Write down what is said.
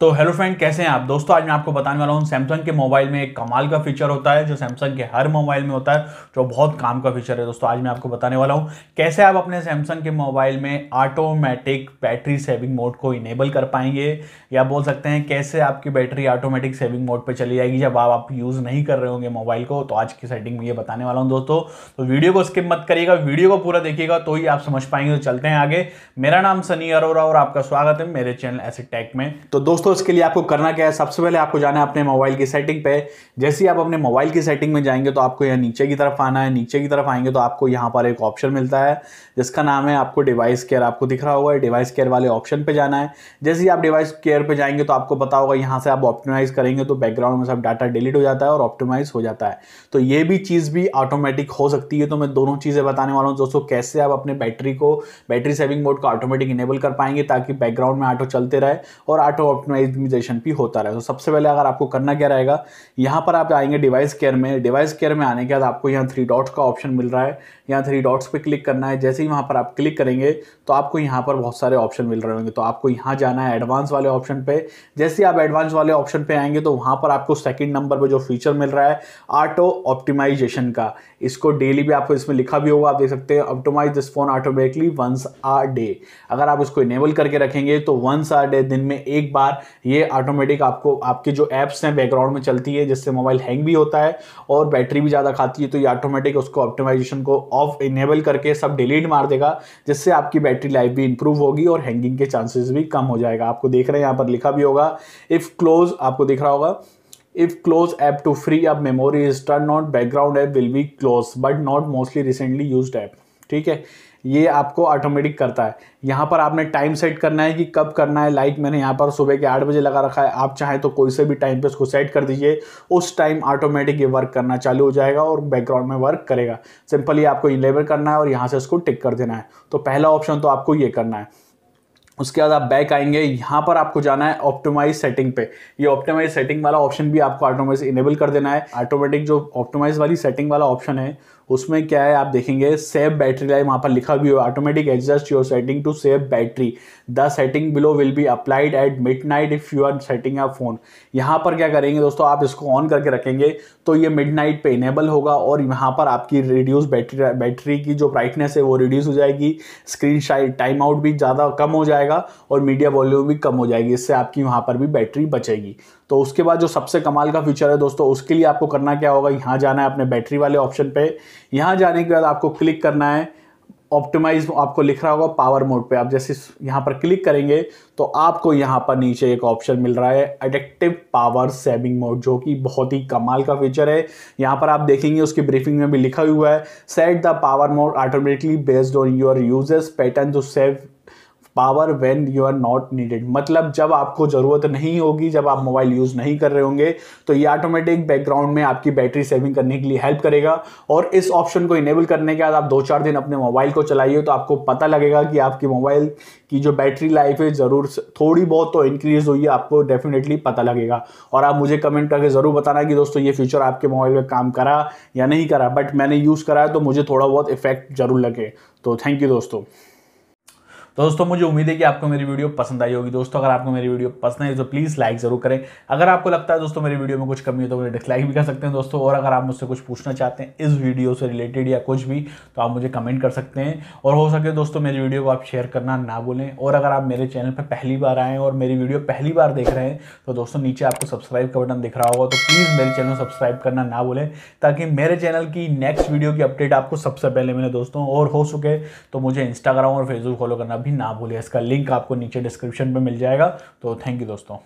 तो hello friend कैसे हैं आप दोस्तों आज मैं आपको बताने वाला हूं सैमसंग के मोबाइल में एक कमाल का फीचर होता है जो सैमसंग के हर मोबाइल में होता है जो बहुत काम का फीचर है दोस्तों आज मैं आपको बताने वाला हूं कैसे आप अपने सैमसंग के मोबाइल में ऑटोमेटिक बैटरी सेविंग मोड को इनेबल कर पाएंगे या बोल सकते हैं कैसे आपकी बैटरी ऑटोमेटिक सेविंग मोड पर चली जाएगी जब आप यूज़ नहीं कर रहे होंगे मोबाइल को तो आज की सेटिंग में ये बताने वाला हूँ दोस्तों तो वीडियो को स्किप मत करिएगा वीडियो को पूरा देखिएगा तो ही आप समझ पाएंगे तो चलते हैं आगे मेरा नाम सनी अरोरा और आपका स्वागत है मेरे चैनल एसिड टैक में तो दोस्तों इसके लिए आपको करना क्या है सबसे पहले आपको जाना है अपने मोबाइल की सेटिंग पे जैसे ही आप अपने मोबाइल की सेटिंग में जाएंगे तो आपको यहाँ नीचे की तरफ आना है नीचे की तरफ आएंगे तो आपको यहाँ पर एक ऑप्शन मिलता है जिसका नाम है आपको डिवाइस केयर आपको दिख रहा होगा डिवाइस केयर वाले ऑप्शन पर जाना है जैसे ही आप डिवाइस केयर पर जाएंगे तो आपको पता होगा यहाँ से आप ऑप्टिमाइज करेंगे तो बैकग्राउंड में सब डाटा डिलीट हो जाता है और ऑप्टिमाइज हो जाता है तो ये भी चीज़ भी ऑटोमेटिक हो सकती है तो मैं दोनों चीज़ें बताने वाला हूँ दोस्तों कैसे आप अपने बैटरी को बैटरी सेविंग मोड को ऑटोमेटिक इनेबल कर पाएंगे ताकि बैकग्राउंड में ऑटो चलते रहे और ऑटो ऑप्टिमाइजेशन भी होता रहेगा तो सबसे पहले अगर आपको करना क्या रहेगा यहाँ पर आप आएंगे डिवाइस केयर में डिवाइस केयर में आने के बाद आपको यहाँ थ्री डॉट्स का ऑप्शन मिल रहा है यहाँ थ्री डॉट्स पे क्लिक करना है जैसे ही वहाँ पर आप क्लिक करेंगे तो आपको यहाँ पर बहुत सारे ऑप्शन मिल रहे होंगे तो आपको यहाँ जाना है एडवांस वाले ऑप्शन पर जैसे आप एडवांस वाले ऑप्शन पर आएंगे तो वहाँ पर आपको सेकेंड नंबर पर जो फीचर मिल रहा है ऑटो ऑप्टिमाइजेशन का इसको डेली भी आपको इसमें लिखा भी होगा आप देख सकते हैं optimise this phone automatically once a day अगर आप इसको इनेबल करके रखेंगे तो वंस आ डे दिन में एक बार लगातार ये ऑटोमेटिक आपको आपके जो ऐप्स हैं बैकग्राउंड में चलती है जिससे मोबाइल हैंग भी होता है और बैटरी भी ज़्यादा खाती है तो ये ऑटोमेटिक उसको ऑप्टिमाइजेशन को ऑफ इनेबल करके सब डिलीट मार देगा जिससे आपकी बैटरी लाइफ भी इंप्रूव होगी और हैंगिंग के चांसेस भी कम हो जाएगा आपको देख रहे हैं यहाँ पर लिखा भी होगा इफ़ क्लोज आपको दिख रहा होगा if close app to free up memory is turned on background app will be closed but not mostly recently used app ठीक है ये आपको ऑटोमेटिक करता है यहाँ पर आपने टाइम सेट करना है कि कब करना है लाइक मैंने यहाँ पर सुबह के आठ बजे लगा रखा है आप चाहें तो कोई से भी टाइम पे उसको सेट कर दीजिए उस टाइम ऑटोमेटिक ये वर्क करना चालू हो जाएगा और बैकग्राउंड में वर्क करेगा सिंपली आपको इनलेबल करना है और यहाँ से उसको टिक कर देना है तो पहला ऑप्शन तो आपको ये करना है उसके बाद आप बैक आएंगे यहाँ पर आपको जाना है ऑप्टोमाइज सेटिंग पे ये ऑप्टोमाइज सेटिंग वाला ऑप्शन भी आपको ऑटोमेटिक इनेबल कर देना है ऑटोमेटिक जो ऑप्टोमाइज वाली सेटिंग वाला ऑप्शन है उसमें क्या है आप देखेंगे सेव बैटरी लाइफ वहाँ पर लिखा भी हो automatic adjust your setting to save battery the setting below will be applied at midnight if you are setting a phone यहाँ पर क्या करेंगे दोस्तों आप इसको ऑन करके रखेंगे तो ये मिड नाइट पर इनेबल होगा और यहाँ पर आपकी रिड्यूस बैटरी बैटरी की जो ब्राइटनेस है वो रिड्यूस हो जाएगी स्क्रीन टाइम आउट भी ज़्यादा कम हो जाएगा जाएगा और मीडिया वॉल्यूम भी कम हो जाएगी इससे आपकी वहाँ पर भी बैटरी बचेगी तो उसके बाद जो सबसे कमाल का फीचर है दोस्तों उसके लिए आपको करना क्या होगा यहाँ जाना है अपने बैटरी वाले ऑप्शन पर यहाँ जाने के बाद आपको क्लिक करना है ऑप्टिमाइज आपको लिख रहा होगा पावर मोड पे आप जैसे यहाँ पर क्लिक करेंगे तो आपको यहाँ पर नीचे एक ऑप्शन मिल रहा है एडेक्टिव पावर सेविंग मोड जो कि बहुत ही कमाल का फीचर है यहाँ पर आप देखेंगे उसकी ब्रीफिंग में भी लिखा हुआ है set the power mode automatically based on your usage pattern to save power when you are not needed मतलब जब आपको ज़रूरत नहीं होगी जब आप मोबाइल यूज़ नहीं कर रहे होंगे तो ये ऑटोमेटिक बैकग्राउंड में आपकी बैटरी सेविंग करने के लिए हेल्प करेगा और इस ऑप्शन को इनेबल करने के बाद आप दो चार दिन अपने मोबाइल को चलाइए तो आपको पता लगेगा कि आपकी मोबाइल की जो बैटरी लाइफ है ज़रूर थोड़ी बहुत तो इंक्रीज़ हुई है आपको डेफिनेटली पता लगेगा और आप मुझे कमेंट करके ज़रूर बताना कि दोस्तों ये फीचर आपके मोबाइल में काम करा या नहीं करा बट मैंने यूज़ कराया तो मुझे थोड़ा बहुत इफेक्ट ज़रूर लगे तो थैंक यू दोस्तों तो दोस्तों मुझे उम्मीद है कि आपको मेरी वीडियो पसंद आई होगी दोस्तों अगर आपको मेरी वीडियो पसंद आई तो प्लीज़ लाइक ज़रूर करें अगर आपको लगता है दोस्तों मेरी वीडियो में कुछ कमी हो तो मुझे डिसलाइक भी कर सकते हैं दोस्तों और अगर आप मुझसे कुछ पूछना चाहते हैं इस वीडियो से रिलेटेड या कुछ भी तो आप मुझे कमेंट कर सकते हैं और हो सके दोस्तों मेरी वीडियो को आप शेयर करना ना भूलें और अगर आप मेरे चैनल पर पहली बार आएँ और मेरी वीडियो पहली बार देख रहे हैं तो दोस्तों नीचे आपको सब्सक्राइब का बटन दिख रहा होगा तो प्लीज़ मेरे चैनल सब्सक्राइब करना ना भूलें ताकि मेरे चैनल की नेक्स्ट वीडियो की अपडेट आपको सबसे पहले मिले दोस्तों और हो सके तो मुझे इंस्टाग्राम और फेसबुक फॉलो करना भी ना भूलें इसका लिंक आपको नीचे डिस्क्रिप्शन में मिल जाएगा तो थैंक यू दोस्तों